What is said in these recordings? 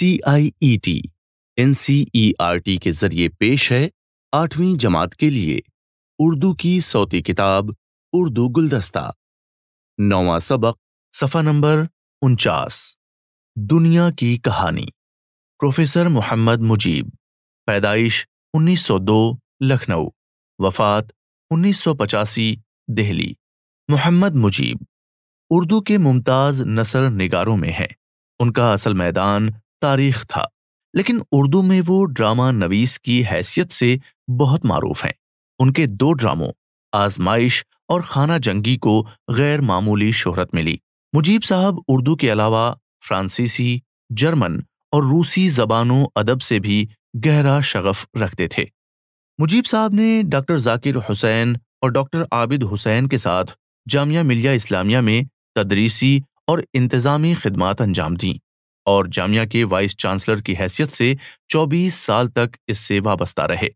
C I E T N C E R T के जरिए पेश है आठवीं जमात के लिए उर्दू की सौती किताब उर्दू गुलदस्ता नौवा सबक सफ़ा नंबर उनचास दुनिया की कहानी प्रोफेसर मोहम्मद मुजीब पैदाइश 1902 लखनऊ वफात 1985 दिल्ली मोहम्मद मुजीब उर्दू के मुमताज़ नसर निगारों में हैं उनका असल मैदान तारीख था लेकिन उर्दू में वो ड्रामा नवीस की हैसियत से बहुत मारूफ हैं उनके दो ड्रामों आजमाइश और खाना जंगी को गैर मामूली शोहरत मिली मुजीब साहब उर्दू के अलावा फ्रांसीसी जर्मन और रूसी जबानों अदब से भी गहरा शगफ रखते थे मुजीब साहब ने डॉक्टर जाकिर हुसैन और डॉक्टर आबिद हुसैन के साथ जामिया मिलिया इस्लामिया में तदरीसी और इंतज़ामी खदमात अंजाम दीं और जामिया के वाइस चांसलर की हैसियत से 24 साल तक इससे वाबस्ता रहे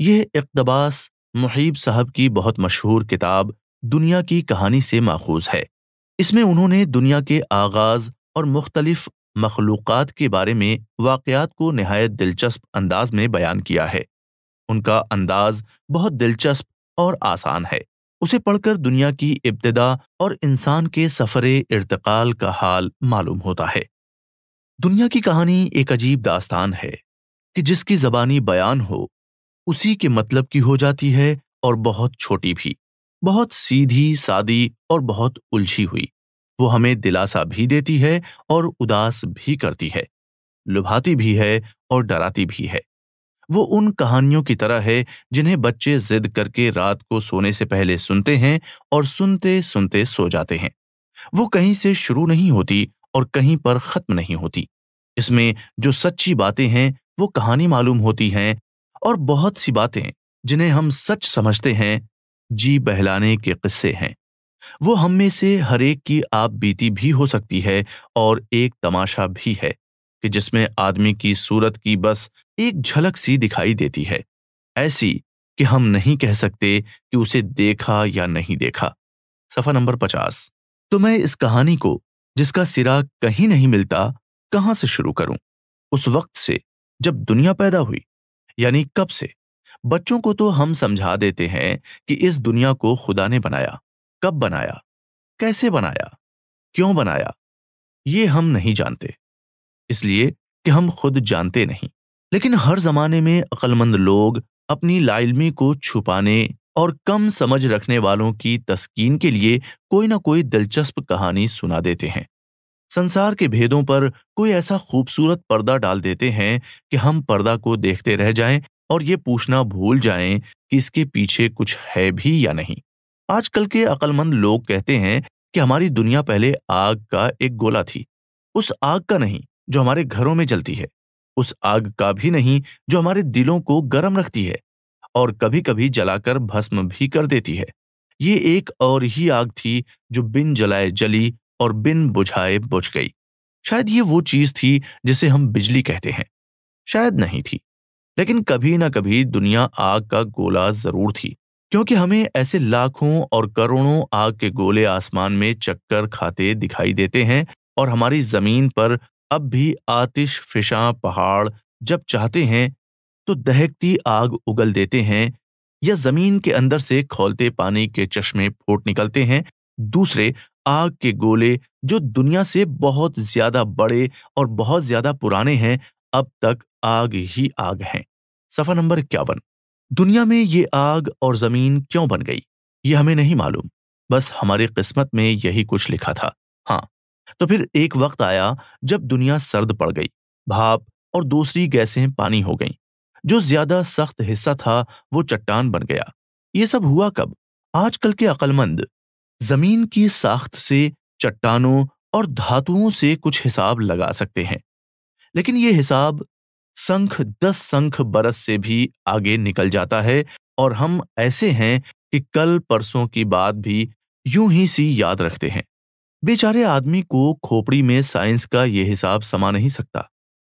यह इकतबास मुहीब साहब की बहुत मशहूर किताब दुनिया की कहानी से माखूज है इसमें उन्होंने दुनिया के आगाज और मुख्तलिफ मखलूक़ के बारे में वाकयात को नहायत दिलचस्प अंदाज में बयान किया है उनका अंदाज बहुत दिलचस्प और आसान है उसे पढ़कर दुनिया की इब्तदा और इंसान के सफ़रे इरतकाल का हाल मालूम होता है दुनिया की कहानी एक अजीब दास्तान है कि जिसकी जबानी बयान हो उसी के मतलब की हो जाती है और बहुत छोटी भी बहुत सीधी सादी और बहुत उलझी हुई वो हमें दिलासा भी देती है और उदास भी करती है लुभाती भी है और डराती भी है वो उन कहानियों की तरह है जिन्हें बच्चे जिद करके रात को सोने से पहले सुनते हैं और सुनते सुनते सो जाते हैं वो कहीं से शुरू नहीं होती और कहीं पर खत्म नहीं होती इसमें जो सच्ची बातें हैं वो कहानी मालूम होती हैं और बहुत सी बातें जिन्हें हम सच समझते हैं जी बहलाने के किस्से हैं वो हम में से हर एक की आप बीती भी हो सकती है और एक तमाशा भी है कि जिसमें आदमी की सूरत की बस एक झलक सी दिखाई देती है ऐसी कि हम नहीं कह सकते कि उसे देखा या नहीं देखा सफा नंबर पचास तो मैं इस कहानी को जिसका सिरा कहीं नहीं मिलता कहां से शुरू करूं उस वक्त से जब दुनिया पैदा हुई यानी कब से बच्चों को तो हम समझा देते हैं कि इस दुनिया को खुदा ने बनाया कब बनाया कैसे बनाया क्यों बनाया ये हम नहीं जानते इसलिए कि हम खुद जानते नहीं लेकिन हर जमाने में अक्लमंद लोग अपनी लाइलमी को छुपाने और कम समझ रखने वालों की तस्कीन के लिए कोई ना कोई दिलचस्प कहानी सुना देते हैं संसार के भेदों पर कोई ऐसा खूबसूरत पर्दा डाल देते हैं कि हम पर्दा को देखते रह जाएं और ये पूछना भूल जाएं कि इसके पीछे कुछ है भी या नहीं आजकल के अक्लमंद लोग कहते हैं कि हमारी दुनिया पहले आग का एक गोला थी उस आग का नहीं जो हमारे घरों में जलती है उस आग का भी नहीं जो हमारे दिलों को गर्म रखती है और कभी कभी जलाकर भस्म भी कर देती है ये एक और ही आग थी जो बिन जलाए जली और बिन बुझाए बुझ गई शायद ये वो चीज थी जिसे हम बिजली कहते हैं शायद नहीं थी लेकिन कभी ना कभी दुनिया आग का गोला जरूर थी क्योंकि हमें ऐसे लाखों और करोड़ों आग के गोले आसमान में चक्कर खाते दिखाई देते हैं और हमारी जमीन पर अब भी आतिश फिशा पहाड़ जब चाहते हैं तो दहकती आग उगल देते हैं या जमीन के अंदर से खोलते पानी के चश्मे फूट निकलते हैं दूसरे आग के गोले जो दुनिया से बहुत ज्यादा बड़े और बहुत ज्यादा पुराने हैं अब तक आग ही आग हैं सफा नंबर इक्यावन दुनिया में ये आग और जमीन क्यों बन गई ये हमें नहीं मालूम बस हमारी किस्मत में यही कुछ लिखा था हाँ तो फिर एक वक्त आया जब दुनिया सर्द पड़ गई भाप और दूसरी गैसें पानी हो गईं जो ज्यादा सख्त हिस्सा था वो चट्टान बन गया ये सब हुआ कब आजकल के अकलमंद जमीन की साख्त से चट्टानों और धातुओं से कुछ हिसाब लगा सकते हैं लेकिन ये हिसाब संख दस संख बरस से भी आगे निकल जाता है और हम ऐसे हैं कि कल परसों की बात भी यूं ही सी याद रखते हैं बेचारे आदमी को खोपड़ी में साइंस का ये हिसाब समा नहीं सकता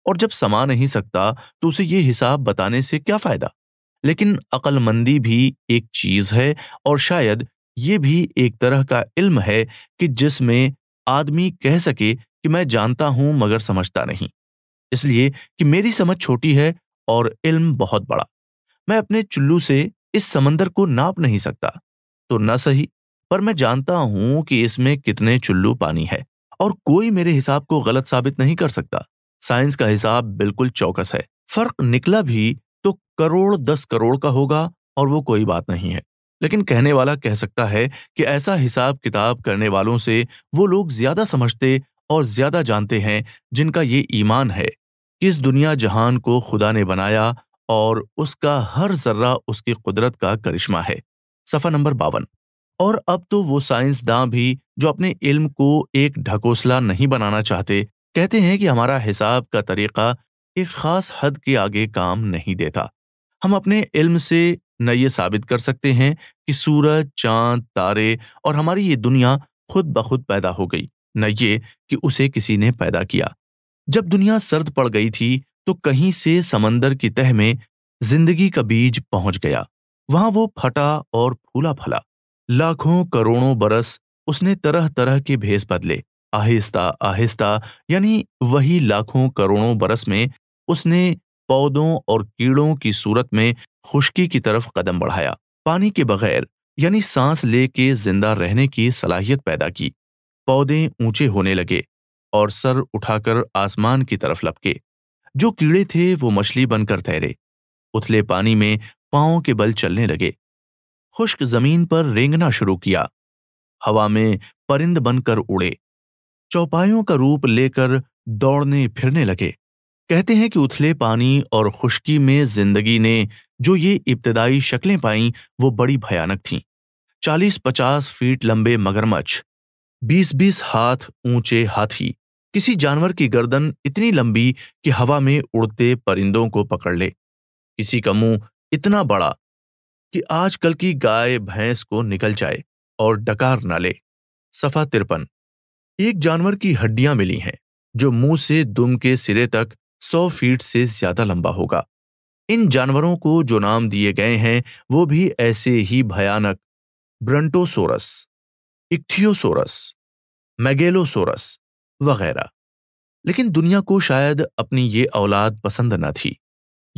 और जब समा नहीं सकता तो उसे ये हिसाब बताने से क्या फायदा लेकिन अक्लमंदी भी एक चीज है और शायद ये भी एक तरह का इल्म है कि जिसमें आदमी कह सके कि मैं जानता हूं मगर समझता नहीं इसलिए कि मेरी समझ छोटी है और इल्म बहुत बड़ा मैं अपने चुल्लू से इस समंदर को नाप नहीं सकता तो न सही पर मैं जानता हूं कि इसमें कितने चुल्लू पानी है और कोई मेरे हिसाब को गलत साबित नहीं कर सकता साइंस का हिसाब बिल्कुल चौकस है फर्क निकला भी तो करोड़ दस करोड़ का होगा और वो कोई बात नहीं है लेकिन कहने वाला कह सकता है कि ऐसा हिसाब किताब करने वालों से वो लोग ज्यादा समझते और ज्यादा जानते हैं जिनका ये ईमान है कि इस दुनिया जहान को खुदा ने बनाया और उसका हर जर्रा उसकी कुदरत का करिश्मा है सफ़ा नंबर बावन और अब तो वो साइंसदां भी जो अपने इल्म को एक ढकोसला नहीं बनाना चाहते कहते हैं कि हमारा हिसाब का तरीका एक खास हद के आगे काम नहीं देता हम अपने इल्म से न ये साबित कर सकते हैं कि सूरज चांद तारे और हमारी ये दुनिया खुद ब खुद पैदा हो गई न ये कि उसे किसी ने पैदा किया जब दुनिया सर्द पड़ गई थी तो कहीं से समंदर की तह में जिंदगी का बीज पहुंच गया वहां वो फटा और फूला फला लाखों करोड़ों बरस उसने तरह तरह के भेस बदले आहिस्ता आहिस्ता यानी वही लाखों करोड़ों बरस में उसने पौधों और कीड़ों की सूरत में खुश्की की तरफ कदम बढ़ाया पानी के बगैर यानी सांस लेके जिंदा रहने की सलाहियत पैदा की पौधे ऊंचे होने लगे और सर उठाकर आसमान की तरफ लपके जो कीड़े थे वो मछली बनकर तैरे उथले पानी में पाओ के बल चलने लगे खुश्क जमीन पर रेंगना शुरू किया हवा में परिंद बनकर उड़े चौपायों का रूप लेकर दौड़ने फिरने लगे कहते हैं कि उथले पानी और खुश्की में जिंदगी ने जो ये इब्तदाई शक्लें पाईं वो बड़ी भयानक थीं चालीस पचास फीट लंबे मगरमच्छ बीस बीस हाथ ऊंचे हाथी किसी जानवर की गर्दन इतनी लंबी कि हवा में उड़ते परिंदों को पकड़ ले किसी का मुंह इतना बड़ा कि आजकल की गाय भैंस को निकल जाए और डकार न ले सफा तिरपन एक जानवर की हड्डियां मिली हैं जो मुंह से दुम के सिरे तक 100 फीट से ज्यादा लंबा होगा इन जानवरों को जो नाम दिए गए हैं वो भी ऐसे ही भयानक ब्रंटोसोरस इक्थियोसोरस मैगेलोसोरस वगैरह लेकिन दुनिया को शायद अपनी ये औलाद पसंद न थी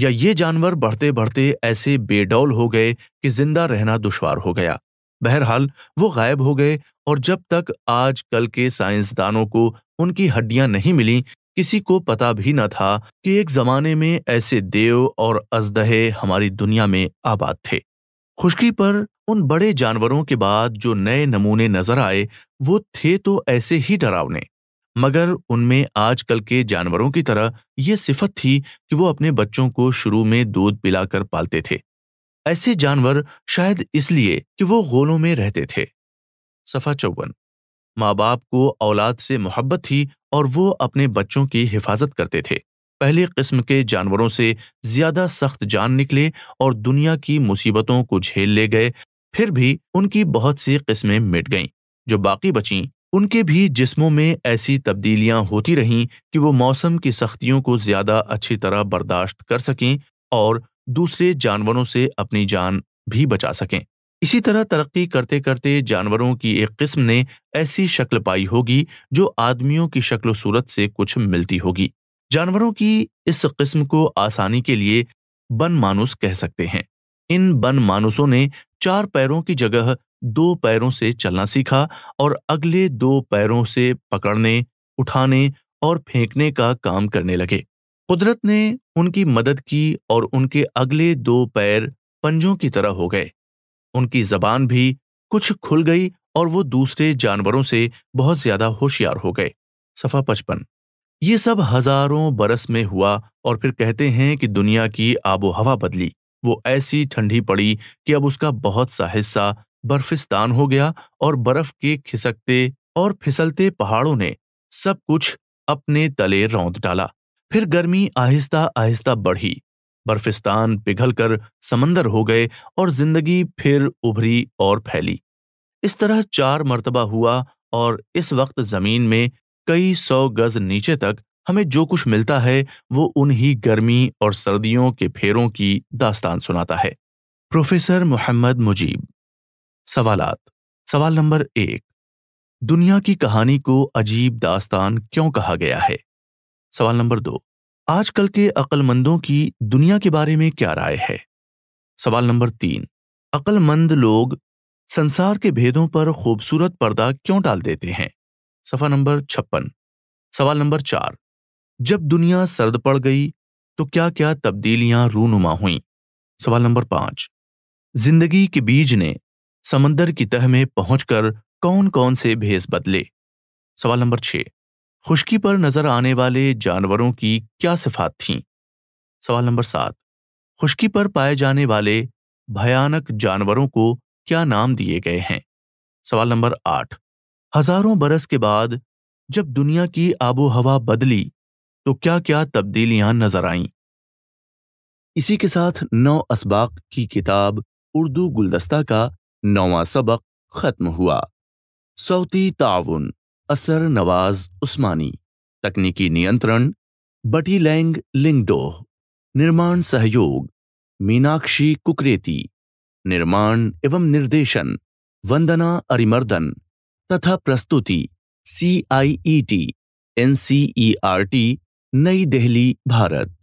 या ये जानवर बढ़ते बढ़ते ऐसे बेडौल हो गए कि जिंदा रहना दुश्वार हो गया बहरहाल वो गायब हो गए और जब तक आज कल के साइंसदानों को उनकी हड्डियां नहीं मिली किसी को पता भी न था कि एक जमाने में ऐसे देव और अजदहे हमारी दुनिया में आबाद थे खुशकी पर उन बड़े जानवरों के बाद जो नए नमूने नजर आए वो थे तो ऐसे ही डरावने मगर उनमें आजकल के जानवरों की तरह ये सिफत थी कि वो अपने बच्चों को शुरू में दूध पिलाकर पालते थे ऐसे जानवर शायद इसलिए कि वो गोलों में रहते थे सफा चौवन माँ बाप को औलाद से मोहब्बत थी और वो अपने बच्चों की हिफाजत करते थे पहले किस्म के जानवरों से ज्यादा सख्त जान निकले और दुनिया की मुसीबतों को झेल ले गए फिर भी उनकी बहुत सी किस्में मिट गईं जो बाकी बचीं उनके भी जिस्मों में ऐसी तब्दीलियां होती रहीं कि वो मौसम की सख्तियों को ज्यादा अच्छी तरह बर्दाश्त कर सकें और दूसरे जानवरों से अपनी जान भी बचा सकें इसी तरह तरक्की करते करते जानवरों की एक किस्म ने ऐसी शक्ल पाई होगी जो आदमियों की शक्ल सूरत से कुछ मिलती होगी जानवरों की इस किस्म को आसानी के लिए बन मानुस कह सकते हैं इन बन मानुसों ने चार पैरों की जगह दो पैरों से चलना सीखा और अगले दो पैरों से पकड़ने उठाने और फेंकने का काम करने लगे कुदरत ने उनकी मदद की और उनके अगले दो पैर पंजों की तरह हो गए उनकी जबान भी कुछ खुल गई और वो दूसरे जानवरों से बहुत ज्यादा होशियार हो गए सफा पचपन ये सब हजारों बरस में हुआ और फिर कहते हैं कि दुनिया की आबो हवा बदली वो ऐसी ठंडी पड़ी कि अब उसका बहुत सा हिस्सा बर्फिस्तान हो गया और बर्फ के खिसकते और फिसलते पहाड़ों ने सब कुछ अपने तले रौंद डाला फिर गर्मी आहिस्ता आहिस्ता बढ़ी बर्फिस्तान पिघलकर समंदर हो गए और जिंदगी फिर उभरी और फैली इस तरह चार मर्तबा हुआ और इस वक्त जमीन में कई सौ गज नीचे तक हमें जो कुछ मिलता है वो उन्ही गर्मी और सर्दियों के फेरों की दास्तान सुनाता है प्रोफेसर मोहम्मद मुजीब सवालात सवाल नंबर एक दुनिया की कहानी को अजीब दास्तान क्यों कहा गया है सवाल नंबर दो आजकल के अक्लमंदों की दुनिया के बारे में क्या राय है सवाल नंबर तीन अक्लमंद लोग संसार के भेदों पर खूबसूरत पर्दा क्यों डाल देते हैं सफा नंबर छप्पन सवाल नंबर चार जब दुनिया सर्द पड़ गई तो क्या क्या तब्दीलियां रूनुमा हुई सवाल नंबर पांच जिंदगी के बीज ने समंदर की तह में पहुंचकर कौन कौन से भेस बदले सवाल नंबर छह खुशकी पर नजर आने वाले जानवरों की क्या सिफात थीं सवाल नंबर सात खुशकी पर पाए जाने वाले भयानक जानवरों को क्या नाम दिए गए हैं सवाल नंबर आठ हजारों बरस के बाद जब दुनिया की आबो हवा बदली तो क्या क्या तब्दीलियां नजर आईं इसी के साथ नौ असबाक की किताब उर्दू गुलदस्ता का नौवां सबक खत्म हुआ सौती ताउन असर नवाज उस्मानी तकनीकी नियंत्रण बटी लैंग लिंगडोह निर्माण सहयोग मीनाक्षी कुकरेती निर्माण एवं निर्देशन वंदना अरिमर्दन तथा प्रस्तुति C I E T N C E R T New Delhi Bharat